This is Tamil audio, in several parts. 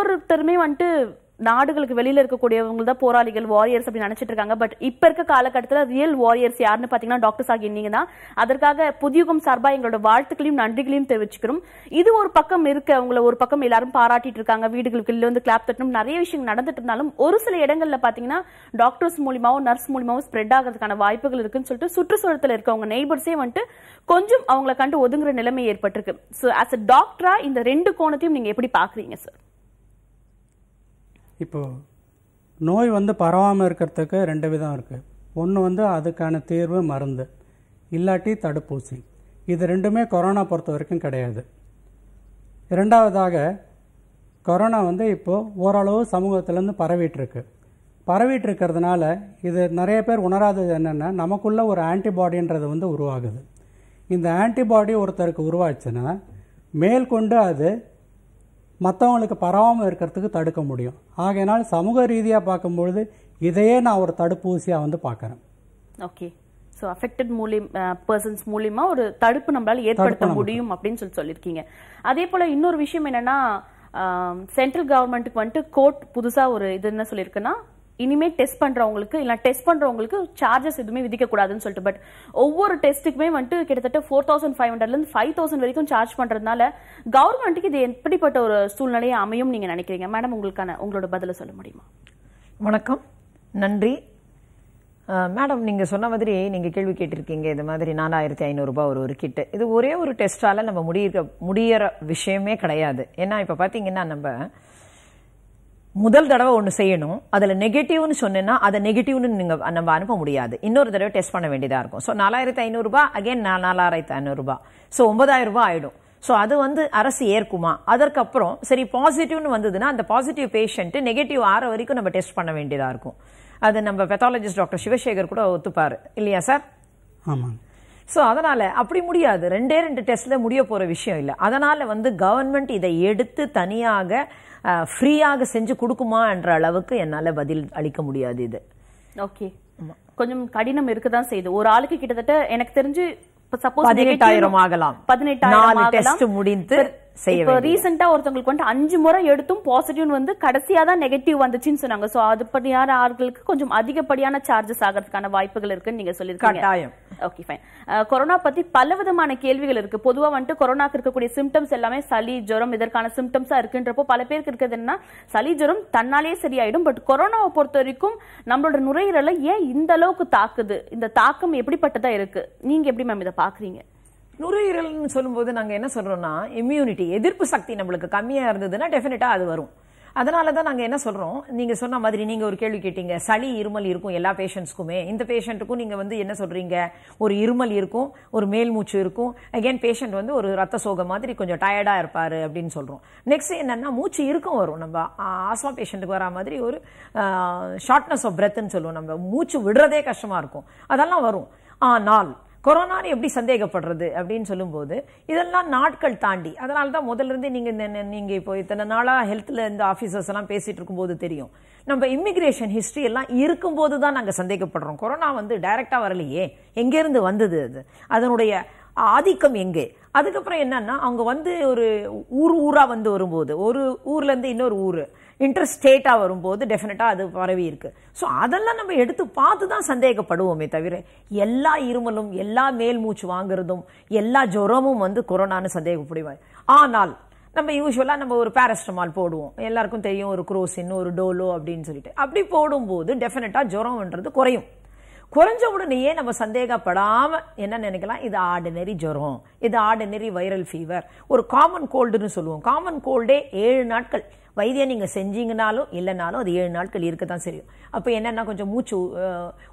ஒவ்வொருத்தருமே வந்துட்டு நாடுகளுக்கு வெளியில இருக்கக்கூடியவங்க தான் போராளிகள் வாரியர்ஸ் அப்படின்னு நினைச்சிட்டு இருக்காங்க பட் இப்ப இருக்க காலகட்டத்தில் ரியல் வாரியர்ஸ் யாருன்னு பாத்தீங்கன்னா டாக்டர் சாகி நீங்க தான் அதற்காக புதியுகம் சார்பா எங்களோட வாழ்த்துக்களையும் நன்றிகளையும் தெரிவிச்சுக்கிறோம் இது ஒரு பக்கம் இருக்கு அவங்கள ஒரு பக்கம் எல்லாரும் பாராட்டிட்டு இருக்காங்க வீடுகளுக்கு இல்ல வந்து கிளாப் தட்டணும் நிறைய விஷயம் நடந்துட்டு இருந்தாலும் ஒரு சில இடங்கள்ல பாத்தீங்கன்னா டாக்டர்ஸ் மூலியமாவோ நர்ஸ் மூலியமாவோ ஸ்ப்ரெட் ஆகிறதுக்கான வாய்ப்புகள் இருக்குன்னு சொல்லிட்டு சுற்றுச்சூழத்துல இருக்கவங்க நெய்பர்ஸே வந்துட்டு கொஞ்சம் அவங்கள கண்டு ஒதுங்குற நிலைமை ஏற்பட்டிருக்கு சோ அஸ் அ டாக்டரா இந்த ரெண்டு கோணத்தையும் நீங்க எப்படி பாக்குறீங்க சார் இப்போது நோய் வந்து பரவாமல் இருக்கிறதுக்கு ரெண்டு விதம் இருக்குது ஒன்று வந்து அதுக்கான தீர்வு மருந்து இல்லாட்டி தடுப்பூசி இது ரெண்டுமே கொரோனா பொறுத்த வரைக்கும் கிடையாது இரண்டாவதாக கொரோனா வந்து இப்போது ஓரளவு சமூகத்திலேருந்து பரவிட்டுருக்கு பரவிட்டுருக்கிறதுனால இது நிறைய பேர் உணராதது என்னென்னா நமக்குள்ளே ஒரு ஆன்டிபாடின்றது வந்து உருவாகுது இந்த ஆன்டிபாடி ஒருத்தருக்கு உருவாச்சுன்னா மேல் கொண்டு அது மற்றவங்களுக்கு பரவாமல் இருக்கிறதுக்கு தடுக்க முடியும் ஆகையினால் சமூக ரீதியாக பார்க்கும்பொழுது இதையே நான் ஒரு தடுப்பூசியாக வந்து பார்க்குறேன் ஓகே ஸோ அஃபெக்டட் மூலியம் பர்சன்ஸ் uh, மூலியமா ஒரு தடுப்பு நம்மளால் ஏற்படுத்த முடியும் அப்படின்னு சொல்லி சொல்லியிருக்கீங்க அதே போல இன்னொரு விஷயம் என்னன்னா சென்ட்ரல் கவர்மெண்ட்டுக்கு வந்துட்டு கோர்ட் புதுசாக ஒரு இது என்ன சொல்லியிருக்குன்னா இனிமேல் டெஸ்ட் பண்ணுறவங்களுக்கு இல்லை டெஸ்ட் பண்ணுறவங்களுக்கு சார்ஜஸ் எதுவுமே விதிக்கக்கூடாதுன்னு சொல்லிட்டு பட் ஒவ்வொரு டெஸ்ட்டுக்குமே வந்துட்டு கிட்டத்தட்ட ஃபோர் தௌசண்ட் ஃபைவ் ஹண்ட்ரட்லேருந்து ஃபைவ் தௌசண்ட் வரைக்கும் சார்ஜ் பண்ணுறதுனால கவர்மெண்ட்டுக்கு இது எப்படிப்பட்ட ஒரு சூழ்நிலையை அமையும் நீங்கள் நினைக்கிறீங்க மேடம் உங்களுக்கான உங்களோட பதில சொல்ல முடியுமா வணக்கம் நன்றி மேடம் நீங்கள் சொன்ன மாதிரி நீங்கள் கேள்வி கேட்டிருக்கீங்க இது மாதிரி நாலாயிரத்தி ஐநூறுரூபா ஒரு ஒரு கிட்டு இது ஒரே ஒரு டெஸ்ட்டால் நம்ம முடியிருக்க முடியிற விஷயமே கிடையாது ஏன்னா இப்போ பார்த்தீங்கன்னா நம்ம முதல் தடவை ஒன்று செய்யணும் அதில் நெகட்டிவ்னு சொன்னேன்னா அதை நெகட்டிவ்னு நீங்கள் நம்ம அனுப்ப முடியாது இன்னொரு தடவை டெஸ்ட் பண்ண வேண்டியதாக இருக்கும் ஸோ நாலாயிரத்து ஐநூறுரூபா அகேன் நான் நாலாயிரத்து ஐநூறுரூபா ஸோ ஒன்பதாயிரரூபா ஆகிடும் ஸோ அது வந்து அரசு ஏற்குமா அதற்கப்புறம் சரி பாசிட்டிவ்னு வந்ததுன்னா அந்த பாசிட்டிவ் பேஷண்ட்டு நெகட்டிவ் ஆற வரைக்கும் நம்ம டெஸ்ட் பண்ண வேண்டியதாக இருக்கும் அது நம்ம பெத்தாலஜிஸ்ட் டாக்டர் சிவசேகர் கூட ஒத்துப்பார் இல்லையா சார் ஆமாங்க ஸோ அதனால் அப்படி முடியாது ரெண்டே ரெண்டு டெஸ்ட்டில் முடிய போகிற விஷயம் இல்லை அதனால் வந்து கவர்மெண்ட் இதை எடுத்து தனியாக ஃப்ரீயாக செஞ்சு கொடுக்குமா என்ற அளவுக்கு என்னால் பதில் அளிக்க முடியாது இது ஓகே கொஞ்சம் கடினம் இருக்க தான் செய்யுது ஒரு ஆளுக்கு கிட்டத்தட்ட எனக்கு தெரிஞ்சு பதினெட்டாயிரம் ஆகலாம் பதினெட்டாயிரம் முடிந்து செய்ய இப்போ ரீசெண்டா ஒருத்தவங்களுக்கு வந்து அஞ்சு முறை எடுத்தும் பாசிட்டிவ் வந்து கடைசியா தான் நெகட்டிவ் வந்துச்சுன்னு சொன்னாங்க சோ அதுபடியான ஆட்களுக்கு கொஞ்சம் அதிகப்படியான சார்ஜஸ் ஆகிறதுக்கான வாய்ப்புகள் இருக்குன்னு நீங்க சொல்லிருக்கீங்க கட்டாயம் ஓகே ஃபைன் கொரோனா பத்தி பல விதமான கேள்விகள் இருக்கு பொதுவா வந்துட்டு கொரோனாக்கு இருக்கக்கூடிய சிம்டம்ஸ் எல்லாமே சளி ஜுரம் இதற்கான சிம்டம்ஸா இருக்குன்றப்போ பல பேருக்கு இருக்குது என்னன்னா சளி ஜுரம் தன்னாலே சரியாயிடும் பட் கொரோனாவை பொறுத்த வரைக்கும் நம்மளோட நுரையீரலை ஏன் இந்த அளவுக்கு தாக்குது இந்த தாக்கம் எப்படிப்பட்டதா இருக்கு நீங்க எப்படி மேம் இதை பாக்குறீங்க நுரையீரல்னு சொல்லும்போது நாங்கள் என்ன சொல்கிறோன்னா இம்யூனிட்டி எதிர்ப்பு சக்தி நம்மளுக்கு கம்மியாக இருந்ததுன்னா டெஃபினட்டாக அது வரும் அதனால தான் நாங்கள் என்ன சொல்கிறோம் நீங்கள் சொன்ன மாதிரி நீங்கள் ஒரு கேள்வி கேட்டீங்க சளி இருமல் இருக்கும் எல்லா பேஷண்ட்ஸ்க்குமே இந்த பேஷண்ட்டுக்கும் நீங்கள் வந்து என்ன சொல்கிறீங்க ஒரு இருமல் இருக்கும் ஒரு மேல் மூச்சு இருக்கும் அகேன் பேஷண்ட் வந்து ஒரு ரத்த சோக மாதிரி கொஞ்சம் டயர்டாக இருப்பார் அப்படின்னு சொல்கிறோம் நெக்ஸ்ட் என்னென்னா மூச்சு இருக்கும் வரும் நம்ம ஆஸ்மா பேஷண்ட்டுக்கு வரா மாதிரி ஒரு ஷார்ட்னஸ் ஆஃப் பிரெத்துன்னு சொல்லுவோம் நம்ம மூச்சு விடுறதே கஷ்டமாக இருக்கும் அதெல்லாம் வரும் ஆனால் கொரோனான்னு எப்படி சந்தேகப்படுறது அப்படின்னு சொல்லும்போது இதெல்லாம் நாட்கள் தாண்டி அதனால தான் முதல்லேருந்து நீங்கள் இந்த நீங்கள் இப்போ இத்தனை நாளாக ஹெல்த்தில் இந்த ஆஃபீஸர்ஸ் எல்லாம் பேசிகிட்டு இருக்கும்போது தெரியும் நம்ம இமிக்ரேஷன் ஹிஸ்ட்ரி எல்லாம் இருக்கும்போது தான் நாங்கள் சந்தேகப்படுறோம் கொரோனா வந்து டைரெக்டாக வரலையே எங்கேருந்து வந்தது அது அதனுடைய ஆதிக்கம் எங்கே அதுக்கப்புறம் என்னன்னா அவங்க வந்து ஒரு ஊர் ஊராக வந்து வரும்போது ஒரு ஊர்லேருந்து இன்னொரு ஊர் ஸ்டேட்டாக வரும்போது டெஃபினட்டாக அது பரவி இருக்கு ஸோ அதெல்லாம் நம்ம எடுத்து பார்த்து தான் சந்தேகப்படுவோமே தவிர எல்லா இருமலும் எல்லா மேல் மூச்சு வாங்குறதும் எல்லா ஜுரமும் வந்து கொரோனான்னு சந்தேகப்படுவாங்க ஆனால் நம்ம யூஸ்வலாக நம்ம ஒரு பேரஸ்டமால் போடுவோம் எல்லாருக்கும் தெரியும் ஒரு குரோசின் ஒரு டோலோ அப்படின்னு சொல்லிட்டு அப்படி போடும்போது டெஃபினட்டாக ஜுரம்ன்றது குறையும் குறைஞ்ச உடனேயே நம்ம சந்தேகப்படாமல் என்ன நினைக்கலாம் இது ஆர்டினரி ஜுரம் இது ஆர்டினரி வைரல் ஃபீவர் ஒரு காமன் கோல்டுன்னு சொல்லுவோம் காமன் கோல்டே ஏழு நாட்கள் வைத்தியம் நீங்கள் செஞ்சீங்கனாலும் இல்லைனாலும் அது ஏழு நாட்கள் இருக்க தான் சரியும் அப்போ என்னென்னா கொஞ்சம் மூச்சு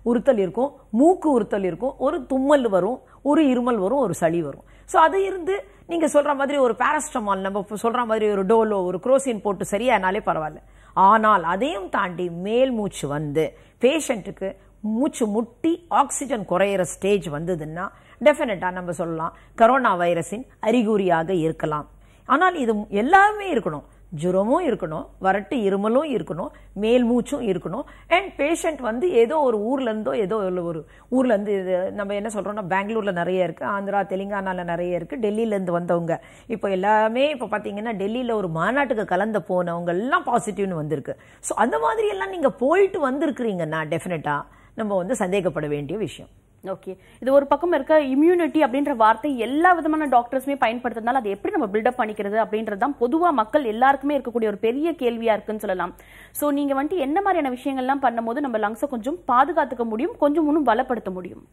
உறுத்தல் இருக்கும் மூக்கு உறுத்தல் இருக்கும் ஒரு தும்மல் வரும் ஒரு இருமல் வரும் ஒரு சளி வரும் ஸோ அது இருந்து நீங்கள் சொல்கிற மாதிரி ஒரு பேரஸ்டமால் நம்ம சொல்கிற மாதிரி ஒரு டோலோ ஒரு குரோசின் போட்டு சரியானாலே பரவாயில்ல ஆனால் அதையும் தாண்டி மேல் மூச்சு வந்து பேஷண்ட்டுக்கு மூச்சு முட்டி ஆக்சிஜன் குறையிற ஸ்டேஜ் வந்ததுன்னா டெஃபினட்டாக நம்ம சொல்லலாம் கரோனா வைரஸின் அறிகுறியாக இருக்கலாம் ஆனால் இது எல்லாமே இருக்கணும் ஜுரமும் இருக்கணும் வரட்டு இருமலும் இருக்கணும் மேல் மூச்சும் இருக்கணும் அண்ட் பேஷண்ட் வந்து ஏதோ ஒரு ஊர்லேருந்தோ ஏதோ ஒரு ஊர்லேருந்து இது நம்ம என்ன சொல்கிறோன்னா பெங்களூரில் நிறைய இருக்குது ஆந்திரா தெலுங்கானாவில் நிறைய இருக்குது டெல்லியிலேருந்து வந்தவங்க இப்போ எல்லாமே இப்போ பார்த்தீங்கன்னா டெல்லியில் ஒரு மாநாட்டுக்கு கலந்து போனவங்க எல்லாம் பாசிட்டிவ்னு வந்திருக்கு ஸோ அந்த மாதிரியெல்லாம் நீங்கள் போயிட்டு வந்திருக்குறீங்கண்ணா டெஃபினட்டாக நம்ம வந்து சந்தேகப்பட வேண்டிய விஷயம் ஓகே இது ஒரு பக்கம் இருக்க இம்யூனிட்டி அப்படின்ற வார்த்தை எல்லா விதமான டாக்டர்ஸுமே பயன்படுத்துறதுனால அதை எப்படி நம்ம பில்டப் பண்ணிக்கிறது அப்படின்றது பொதுவா மக்கள் எல்லாருக்குமே இருக்கக்கூடிய ஒரு பெரிய கேள்வியா இருக்குன்னு சொல்லலாம் சோ நீங்க வந்துட்டு என்ன மாதிரியான விஷயங்கள்லாம் பண்ணும்போது நம்ம லங்ஸை கொஞ்சம் பாதுகாத்துக்க முடியும் கொஞ்சம் இன்னும் பலப்படுத்த முடியும்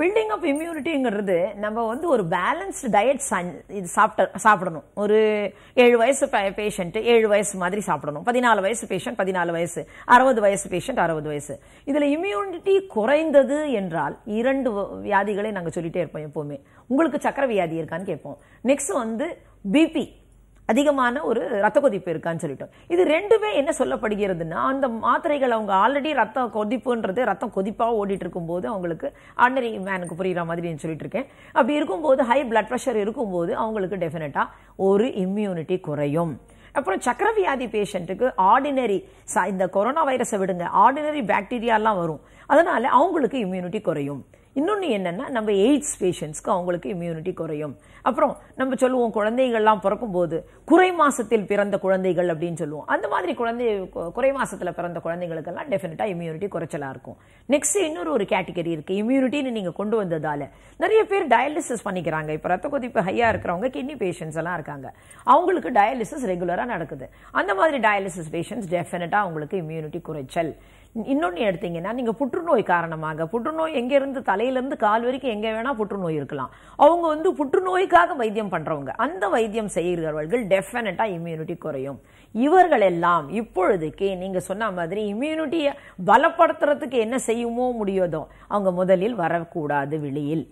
பில்டிங் ஆஃப் இம்யூனிட்டிங்கிறது நம்ம வந்து ஒரு பேலன்ஸ்டு டயட் சன் இது சாப்பிட்ட சாப்பிடணும் ஒரு ஏழு வயசு பேஷண்ட்டு ஏழு வயசு மாதிரி சாப்பிடணும் பதினாலு வயசு பேஷண்ட் பதினாலு வயசு அறுபது வயசு பேஷண்ட் அறுபது வயசு இதில் இம்யூனிட்டி குறைந்தது என்றால் இரண்டு வியாதிகளை நாங்கள் சொல்லிகிட்டே இருப்போம் எப்போவுமே உங்களுக்கு சக்கர வியாதி இருக்கான்னு கேட்போம் நெக்ஸ்ட் வந்து பிபி அதிகமான ஒரு ரத்த கொதிப்பு இருக்கான்னு சொல்லிட்டோம் இது ரெண்டுமே என்ன சொல்லப்படுகிறதுனா அந்த மாத்திரைகள் அவங்க ஆல்ரெடி ரத்த கொதிப்புன்றது ரத்தம் கொதிப்பாக ஓடிட்டு இருக்கும்போது அவங்களுக்கு ஆர்டினரி மேனுக்கு புரிகிற மாதிரி சொல்லிட்டு இருக்கேன் அப்படி இருக்கும்போது ஹை பிளட் ப்ரெஷர் இருக்கும்போது அவங்களுக்கு டெஃபினட்டாக ஒரு இம்யூனிட்டி குறையும் அப்புறம் சக்கரவியாதி பேஷண்ட்டுக்கு ஆர்டினரி இந்த கொரோனா வைரஸை விடுங்க ஆர்டினரி பாக்டீரியாலாம் வரும் அதனால் அவங்களுக்கு இம்யூனிட்டி குறையும் இன்னொன்று என்னென்னா நம்ம எய்ட்ஸ் பேஷண்ட்ஸ்க்கு அவங்களுக்கு இம்யூனிட்டி குறையும் அப்புறம் நம்ம சொல்லுவோம் குழந்தைகள்லாம் பிறக்கும்போது குறை மாதத்தில் பிறந்த குழந்தைகள் அப்படின்னு சொல்லுவோம் அந்த மாதிரி குழந்தை குறை மாதத்தில் பிறந்த குழந்தைகளுக்கெல்லாம் டெஃபினட்டாக இம்யூனிட்டி குறைச்சலாக இருக்கும் நெக்ஸ்ட் இன்னொரு ஒரு கேட்டகரி இருக்குது இம்யூனிட்டின்னு நீங்கள் கொண்டு வந்ததால் நிறைய பேர் டயாலிசிஸ் பண்ணிக்கிறாங்க இப்போ ரத்த கொதிப்பு ஹையாக இருக்கிறவங்க கிட்னி பேஷண்ட்ஸ் எல்லாம் இருக்காங்க அவங்களுக்கு டயாலிசிஸ் ரெகுலராக நடக்குது அந்த மாதிரி டயாலிசிஸ் பேஷண்ட்ஸ் டெஃபினட்டாக அவங்களுக்கு இம்யூனிட்டி குறைச்சல் இன்னொன்று எடுத்தீங்கன்னா நீங்கள் புற்றுநோய் காரணமாக புற்றுநோய் எங்கேருந்து தலையிலேருந்து கால் வரைக்கும் எங்கே வேணால் புற்றுநோய் இருக்கலாம் அவங்க வந்து புற்றுநோய்க்காக வைத்தியம் பண்ணுறவங்க அந்த வைத்தியம் செய்கிறவர்கள் டெஃபினட்டாக இம்யூனிட்டி குறையும் இவர்கள் எல்லாம் இப்பொழுதுக்கு நீங்கள் சொன்ன மாதிரி இம்யூனிட்டியை பலப்படுத்துறதுக்கு என்ன செய்யுமோ முடியாதோ அவங்க முதலில் வரக்கூடாது வெளியில்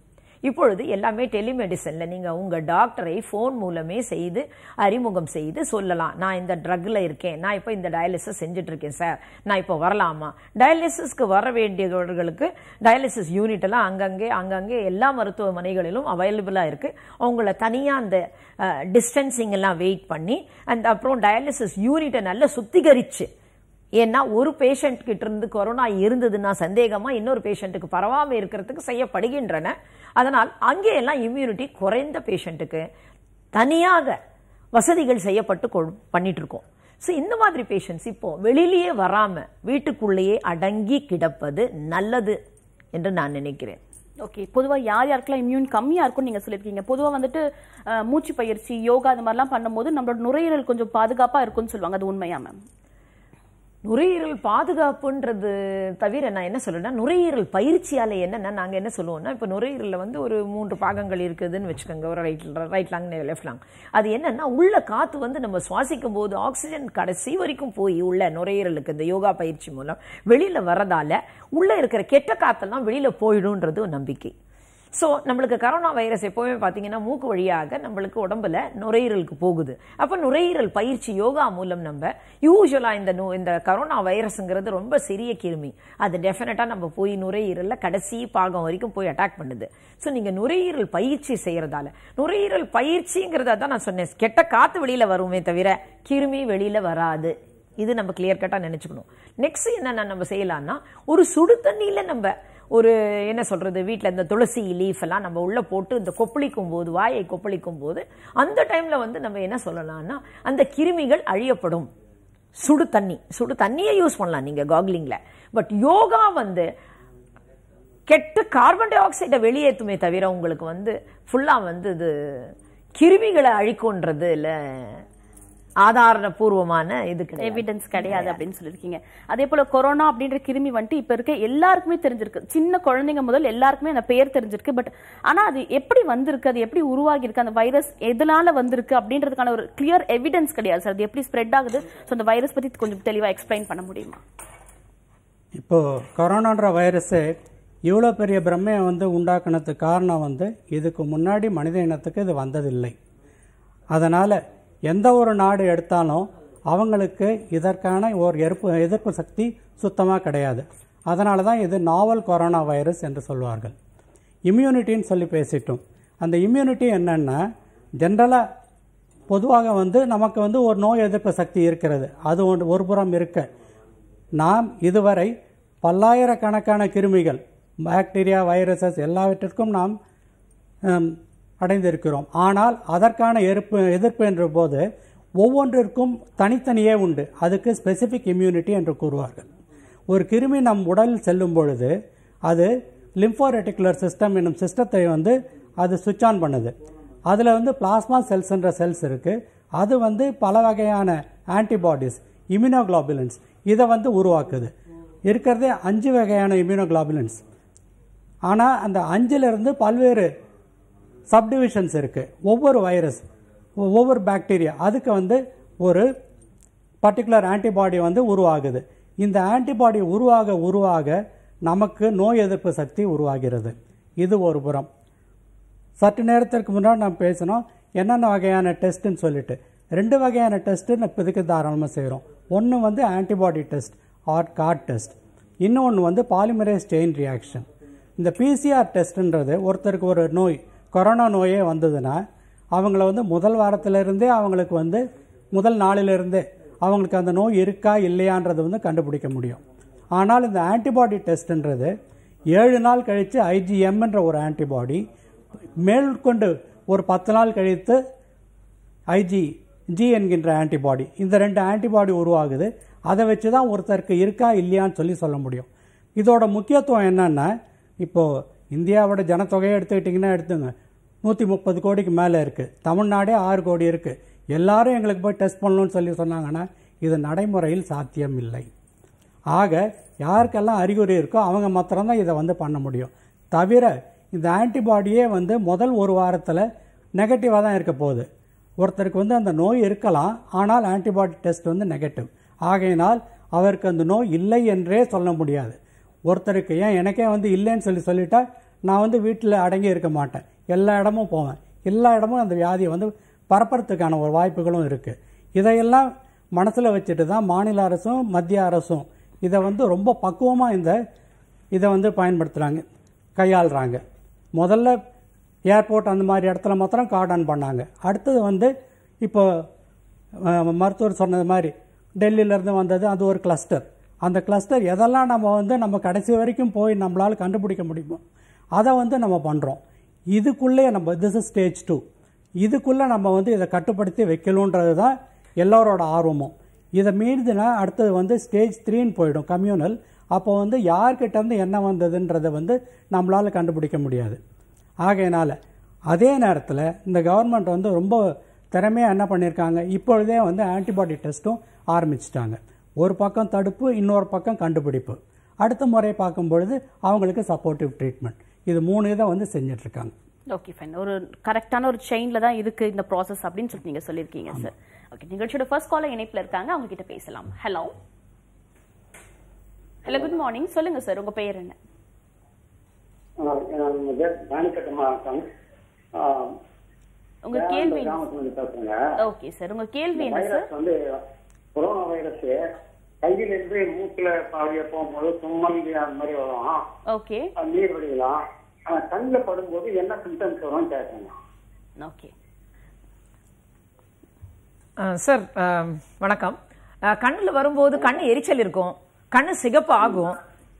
இப்பொழுது எல்லாமே டெலிமெடிசனில் நீங்கள் உங்கள் டாக்டரை ஃபோன் மூலமே செய்து அறிமுகம் செய்து சொல்லலாம் நான் இந்த ட்ரக்கில் இருக்கேன் நான் இப்போ இந்த டயாலிசிஸ் செஞ்சிட்ருக்கேன் சார் நான் இப்போ வரலாமா டயாலிசிஸ்க்கு வர வேண்டியவர்களுக்கு டயாலிசிஸ் யூனிட்டெல்லாம் அங்கங்கே அங்கங்கே எல்லா மருத்துவமனைகளிலும் அவைலபிளாக இருக்குது அவங்கள தனியாக அந்த டிஸ்டன்சிங் எல்லாம் வெயிட் பண்ணி அந்த அப்புறம் டயாலிசிஸ் யூனிட்டை நல்லா சுத்திகரித்து ஏன்னா ஒரு பேஷண்ட் கிட்ட இருந்து கொரோனா இருந்ததுன்னா சந்தேகமாக இன்னொரு பேஷண்ட்டுக்கு பரவாமல் இருக்கிறதுக்கு செய்யப்படுகின்றன அதனால் அங்கே எல்லாம் இம்யூனிட்டி குறைந்த பேஷண்ட்டுக்கு தனியாக வசதிகள் செய்யப்பட்டு பண்ணிட்டு இருக்கோம் ஸோ இந்த மாதிரி பேஷண்ட்ஸ் இப்போ வெளியிலேயே வராமல் வீட்டுக்குள்ளேயே அடங்கி கிடப்பது நல்லது என்று நான் நினைக்கிறேன் ஓகே பொதுவாக யார் யாருக்கெல்லாம் இம்யூன் கம்மியாக இருக்கும்னு நீங்கள் சொல்லியிருக்கீங்க பொதுவாக வந்துட்டு மூச்சு பயிற்சி யோகா அது மாதிரிலாம் பண்ணும்போது நம்மளோட நுரையீரல் கொஞ்சம் பாதுகாப்பாக இருக்கும்னு சொல்லுவாங்க அது உண்மையா மேம் நுரையீரல் பாதுகாப்புன்றது தவிர நான் என்ன சொல்லுன்னா நுரையீரல் பயிற்சியால் என்னென்னா நாங்கள் என்ன சொல்லுவோம்னா இப்போ நுரையீரலில் வந்து ஒரு மூன்று பாகங்கள் இருக்குதுன்னு வச்சுக்கோங்க ஒரு right right long left long அது என்னென்னா உள்ள காற்று வந்து நம்ம சுவாசிக்கும் போது ஆக்சிஜன் கடைசி வரைக்கும் போய் உள்ள நுரையீரலுக்கு இந்த யோகா பயிற்சி மூலம் வெளியில் வரதால் உள்ளே இருக்கிற கெட்ட காற்றெல்லாம் வெளியில் போயிடும்ன்றது நம்பிக்கை ஸோ நம்மளுக்கு கரோனா வைரஸ் எப்போவுமே பார்த்தீங்கன்னா மூக்கு வழியாக நம்மளுக்கு உடம்புல நுரையீரலுக்கு போகுது அப்போ நுரையீரல் பயிற்சி யோகா மூலம் நம்ம யூஸ்வலாக இந்த நோ இந்த கரோனா வைரஸுங்கிறது ரொம்ப சிறிய கிருமி அது டெஃபினட்டாக நம்ம போய் நுரையீரலில் கடைசி பாகம் வரைக்கும் போய் அட்டாக் பண்ணுது ஸோ நீங்கள் நுரையீரல் பயிற்சி செய்கிறதால நுரையீரல் பயிற்சிங்கிறத தான் நான் சொன்னேன் கெட்ட காற்று வெளியில் வருமே தவிர கிருமி வெளியில் வராது இது நம்ம கிளியர் கட்டாக நினச்சிக்கணும் நெக்ஸ்ட் என்னென்ன நம்ம செய்யலாம்னா ஒரு சுடு தண்ணியில் நம்ம ஒரு என்ன சொல்கிறது வீட்டில் இந்த துளசி லீஃப் எல்லாம் நம்ம உள்ளே போட்டு இந்த கொப்பளிக்கும் போது வாயை கொப்பளிக்கும் போது அந்த டைமில் வந்து நம்ம என்ன சொல்லலாம்னா அந்த கிருமிகள் அழியப்படும் சுடு தண்ணி சுடு தண்ணியை யூஸ் பண்ணலாம் நீங்கள் காக்லிங்கில் பட் யோகா வந்து கெட்டு கார்பன் டை ஆக்சைடை வெளியேற்றுமே தவிர உங்களுக்கு வந்து ஃபுல்லாக வந்து இது கிருமிகளை அழிக்கும்ன்றது இல்லை ஆதாரபூர்வமான இது எவிடன்ஸ் கிடையாது அப்படின்னு சொல்லியிருக்கீங்க அதே போல கொரோனா அப்படின்ற கிருமி வந்துட்டு இப்போ இருக்க எல்லாருக்குமே தெரிஞ்சிருக்கு சின்ன குழந்தைங்க முதல் எல்லாருக்குமே அந்த பேர் தெரிஞ்சிருக்கு பட் ஆனால் அது எப்படி வந்திருக்கு அது எப்படி உருவாகி இருக்கு அந்த வைரஸ் எதனால வந்திருக்கு அப்படின்றதுக்கான ஒரு கிளியர் எவிடன்ஸ் கிடையாது சார் அது எப்படி ஸ்ப்ரெட் ஆகுது ஸோ அந்த வைரஸ் பற்றி கொஞ்சம் தெளிவாக எக்ஸ்பிளைன் பண்ண முடியுமா இப்போ கொரோனான்ற வைரஸு இவ்வளோ பெரிய பிரம்மையை வந்து உண்டாக்குனதுக்கு காரணம் வந்து இதுக்கு முன்னாடி மனித இனத்துக்கு இது வந்ததில்லை அதனால் எந்த ஒரு நாடு எடுத்தாலும் அவங்களுக்கு இதற்கான ஒரு எதிர்ப்பு எதிர்ப்பு சக்தி சுத்தமாக கிடையாது அதனால தான் இது நாவல் கொரோனா வைரஸ் என்று சொல்வார்கள் இம்யூனிட்டின்னு சொல்லி பேசிட்டோம் அந்த இம்யூனிட்டி என்னென்னா ஜென்ரலாக பொதுவாக வந்து நமக்கு வந்து ஒரு நோய் எதிர்ப்பு சக்தி இருக்கிறது அது ஒன்று ஒரு புறம் இருக்க நாம் இதுவரை பல்லாயிரக்கணக்கான கிருமிகள் பாக்டீரியா வைரஸஸ் எல்லாவற்றிற்கும் நாம் அடைந்திருக்கிறோம் ஆனால் அதற்கான எதிர்ப்பு எதிர்ப்பு என்ற போது ஒவ்வொன்றிற்கும் தனித்தனியே உண்டு அதுக்கு ஸ்பெசிஃபிக் இம்யூனிட்டி என்று கூறுவார்கள் ஒரு கிருமி நம் உடலில் செல்லும் பொழுது அது லிம்ஃபோரெட்டிகுலர் சிஸ்டம் என்னும் சிஸ்டத்தை வந்து அது சுவிட்ச் ஆன் பண்ணுது அதில் வந்து பிளாஸ்மா செல்ஸ் என்ற செல்ஸ் இருக்குது அது வந்து பல வகையான ஆன்டிபாடிஸ் இம்யூனோக்ளாபுலன்ஸ் இதை வந்து உருவாக்குது இருக்கிறதே அஞ்சு வகையான இம்யூனோக்ளாபுலன்ஸ் ஆனால் அந்த அஞ்சிலிருந்து பல்வேறு சப்டிவிஷன்ஸ் இருக்குது ஒவ்வொரு வைரஸ் ஒவ்வொரு பாக்டீரியா அதுக்கு வந்து ஒரு பர்டிகுலர் ஆன்டிபாடி வந்து உருவாகுது இந்த ஆன்டிபாடி உருவாக உருவாக நமக்கு நோய் எதிர்ப்பு சக்தி உருவாகிறது இது ஒரு புறம் சற்று நேரத்திற்கு முன்னாடி நம்ம பேசினோம் என்னென்ன வகையான டெஸ்ட்டுன்னு சொல்லிட்டு ரெண்டு வகையான டெஸ்ட்டு நம்ம இதுக்கு தாராளமாக செய்கிறோம் ஒன்று வந்து antibody test or card test இன்னொன்று வந்து பாலிமரேஸ் செயின் ரியாக்ஷன் இந்த பிசிஆர் டெஸ்ட்டுன்றது ஒருத்தருக்கு ஒரு நோய் கொரோனா நோயே வந்ததுன்னா அவங்கள வந்து முதல் வாரத்திலிருந்தே அவங்களுக்கு வந்து முதல் நாளிலிருந்தே அவங்களுக்கு அந்த நோய் இருக்கா இல்லையான்றது வந்து கண்டுபிடிக்க முடியும் ஆனால் இந்த ஆன்டிபாடி டெஸ்ட்ன்றது ஏழு நாள் கழித்து ஐஜிஎம்ன்ற ஒரு ஆன்டிபாடி மேற்கொண்டு ஒரு பத்து நாள் கழித்து ஐஜி ஜி என்கின்ற ஆன்டிபாடி இந்த ரெண்டு ஆன்டிபாடி உருவாகுது அதை வச்சு தான் ஒருத்தருக்கு இருக்கா இல்லையான்னு சொல்லி சொல்ல முடியும் இதோட முக்கியத்துவம் என்னென்னா இப்போது இந்தியாவோட ஜனத்தொகையை எடுத்துக்கிட்டிங்கன்னா எடுத்துங்க நூற்றி முப்பது கோடிக்கு மேலே இருக்குது தமிழ்நாடே ஆறு கோடி இருக்குது எல்லாரும் எங்களுக்கு போய் டெஸ்ட் பண்ணணும்னு சொல்லி சொன்னாங்கன்னா இது நடைமுறையில் சாத்தியம் இல்லை ஆக யாருக்கெல்லாம் அறிகுறி இருக்கோ அவங்க மாத்திரம்தான் இதை வந்து பண்ண முடியும் தவிர இந்த ஆன்டிபாடியே வந்து முதல் ஒரு வாரத்தில் நெகட்டிவாக தான் இருக்க போகுது ஒருத்தருக்கு வந்து அந்த நோய் இருக்கலாம் ஆனால் ஆன்டிபாடி டெஸ்ட் வந்து நெகட்டிவ் ஆகையினால் அவருக்கு அந்த நோய் இல்லை என்றே சொல்ல முடியாது ஒருத்தருக்கு ஏன் எனக்கே வந்து இல்லைன்னு சொல்லி சொல்லிவிட்டால் நான் வந்து வீட்டில் அடங்கி இருக்க மாட்டேன் எல்லா இடமும் போவேன் எல்லா இடமும் அந்த வியாதியை வந்து பரப்புறதுக்கான ஒரு வாய்ப்புகளும் இருக்குது இதையெல்லாம் மனசில் வச்சுட்டு தான் மாநில அரசும் மத்திய அரசும் இதை வந்து ரொம்ப பக்குவமாக இந்த இதை வந்து பயன்படுத்துகிறாங்க கையாளுறாங்க முதல்ல ஏர்போர்ட் அந்த மாதிரி இடத்துல மாத்திரம் கார்டன் பண்ணாங்க அடுத்தது வந்து இப்போ மருத்துவர் சொன்னது மாதிரி டெல்லியிலேருந்து வந்தது அது ஒரு கிளஸ்டர் அந்த கிளஸ்டர் எதெல்லாம் நம்ம வந்து நம்ம கடைசி வரைக்கும் போய் நம்மளால் கண்டுபிடிக்க முடியுமோ அதை வந்து நம்ம பண்ணுறோம் இதுக்குள்ளேயே நம்ம திஸ் இஸ் ஸ்டேஜ் டூ இதுக்குள்ளே நம்ம வந்து இதை கட்டுப்படுத்தி வைக்கணுன்றது தான் எல்லோரோட ஆர்வமும் இதை மீறிதுன்னா அடுத்தது வந்து ஸ்டேஜ் த்ரீன்னு போயிடும் கம்யூனல் அப்போ வந்து யார்கிட்டேருந்து என்ன வந்ததுன்றதை வந்து நம்மளால் கண்டுபிடிக்க முடியாது ஆகையினால் அதே நேரத்தில் இந்த கவர்மெண்ட் வந்து ரொம்ப திறமையாக என்ன பண்ணியிருக்காங்க இப்பொழுதே வந்து ஆன்டிபாடி டெஸ்ட்டும் ஆரம்பிச்சிட்டாங்க ஒரு பக்கம் தடுப்பு இன்னொரு பக்கம் கண்டுபிடிப்பு அடுத்த முறை பார்க்கும்பொழுது அவங்களுக்கு சப்போர்ட்டிவ் ட்ரீட்மெண்ட் இது மூணு தான் வந்து இருக்காங்க ஓகே ஃபைன் ஒரு கரெக்டான ஒரு செயின்ல தான் இருக்கு இந்த ப்ராசஸ் அப்படின்னு சொல்லிட்டு நீங்க சொல்லியிருக்கீங்க சார் ஓகே நிகழ்ச்சியோட ஃபர்ஸ்ட் கால இணைப்பில் இருக்காங்க அவங்ககிட்ட பேசலாம் ஹலோ ஹலோ குட் மார்னிங் சொல்லுங்க சார் உங்க பெயர் என்ன உங்க கேள்வி ஓகே சார் உங்க கேள்வி என்ன சார் கொரோனா வைரஸ் கையில இருந்து போகும்போது அந்த மாதிரி வரும் ஓகே நீர் கண்ணில் படும்போது என்ன சிம்டம்ஸ் வரும் ஓகே சார் வணக்கம் கண்ணில் வரும்போது கண்ணு எரிச்சல் இருக்கும் கண்ணு சிகப்பு ஆகும்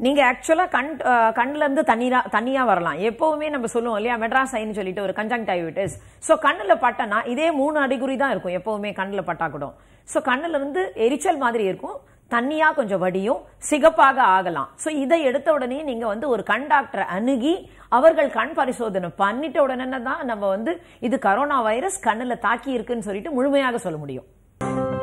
நீங்க ஆக்சுவலா கண் கண்ணுல இருந்து தண்ணீரா தண்ணியா வரலாம் எப்பவுமே நம்ம சொல்லுவோம் இல்லையா மெட்ராஸ் ஐன்னு சொல்லிட்டு ஒரு கன்ஜங்டைவிட்டிஸ் ஸோ கண்ணுல பட்டனா இதே மூணு அடிகுறி தான் இருக்கும் எப்பவுமே கண்ணுல பட்டா கூட ஸோ கண்ணுல இருந்து எரிச்சல் மாதிரி இருக்கும் தண்ணியாக கொஞ்சம் வடியும் சிகப்பாக ஆகலாம் ஸோ இதை எடுத்த உடனே நீங்கள் வந்து ஒரு கண் டாக்டரை அணுகி அவர்கள் கண் பரிசோதனை பண்ணிட்ட உடனே தான் நம்ம வந்து இது கரோனா வைரஸ் கண்ணில் தாக்கி இருக்குன்னு சொல்லிட்டு முழுமையாக சொல்ல முடியும்